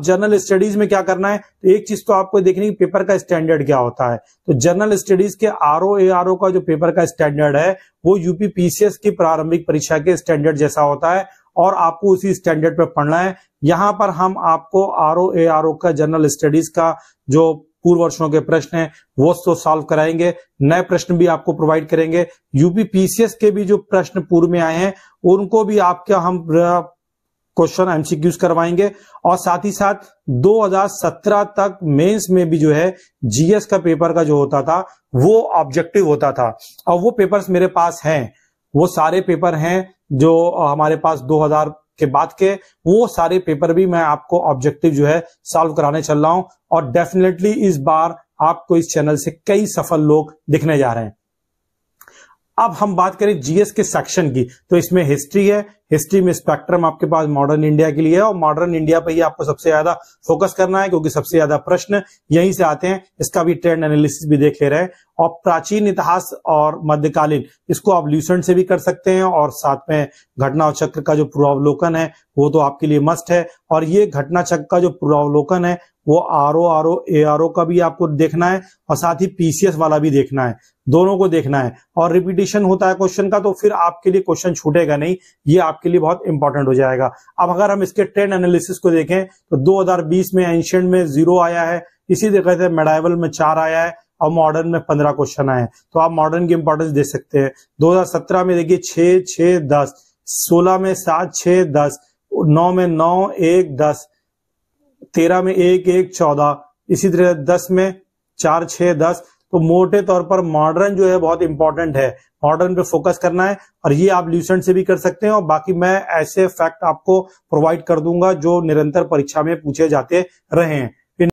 आप general studies में क्या करना है तो एक चीज तो आपको देखनी है पेपर का स्टैंडर्ड क्या होता है तो जनरल स्टडीज के आर ओ आर ओ का जो पेपर का स्टैंडर्ड है वो यूपी पीसीएस की प्रारंभिक परीक्षा के स्टैंडर्ड जैसा होता है और आपको उसी स्टैंडर्ड पर पढ़ना है यहां पर हम आपको आर ओ आर ओ का जनरल स्टडीज का जो पूर्व वर्षों के प्रश्न है वो तो सॉल्व कराएंगे नए प्रश्न भी आपको प्रोवाइड करेंगे यूपी पीसीएस के भी जो प्रश्न पूर्व में आए हैं उनको भी आपके हम क्वेश्चन एमसीक्यूज करवाएंगे और साथ ही साथ 2017 तक मेंस में भी जो है जीएस का पेपर का जो होता था वो ऑब्जेक्टिव होता था और वो पेपर्स मेरे पास हैं वो सारे पेपर हैं जो हमारे पास 2000 के बाद के वो सारे पेपर भी मैं आपको ऑब्जेक्टिव जो है सॉल्व कराने चल रहा हूं और डेफिनेटली इस बार आपको इस चैनल से कई सफल लोग दिखने जा रहे हैं अब हम बात करें जीएस के सेक्शन की तो इसमें हिस्ट्री है हिस्ट्री में स्पेक्ट्रम आपके पास मॉडर्न इंडिया के लिए है और मॉडर्न इंडिया पर ही आपको सबसे ज्यादा फोकस करना है क्योंकि सबसे ज्यादा प्रश्न यहीं से आते हैं इसका भी ट्रेंड एनालिसिस भी देख ले रहे हैं और प्राचीन इतिहास और मध्यकालीन इसको आप ल्यूसेंट से भी कर सकते हैं और साथ में घटना चक्र का जो पूर्वावलोकन है वो तो आपके लिए मस्ट है और ये घटना चक्र का जो पूर्वावलोकन है वो R O R O A R O का भी आपको देखना है और साथ ही पीसीएस वाला भी देखना है दोनों को देखना है और रिपीटेशन होता है क्वेश्चन का तो फिर आपके लिए क्वेश्चन छूटेगा नहीं ये आपके लिए बहुत इंपॉर्टेंट हो जाएगा अब अगर हम इसके ट्रेंड एनालिसिस को देखें तो 2020 में एंशियंट में जीरो आया है इसी तरीके से मेडाइवल में चार आया है और मॉडर्न में पंद्रह क्वेश्चन आए तो आप मॉडर्न की इंपॉर्टेंस दे सकते हैं दो में देखिए छ छः दस सोलह में सात छः दस नौ में नौ एक दस तेरह में एक एक चौदह इसी तरह दस में चार छह दस तो मोटे तौर पर मॉडर्न जो है बहुत इंपॉर्टेंट है मॉडर्न पे फोकस करना है और ये आप ल्यूसेंट से भी कर सकते हैं और बाकी मैं ऐसे फैक्ट आपको प्रोवाइड कर दूंगा जो निरंतर परीक्षा में पूछे जाते रहे हैं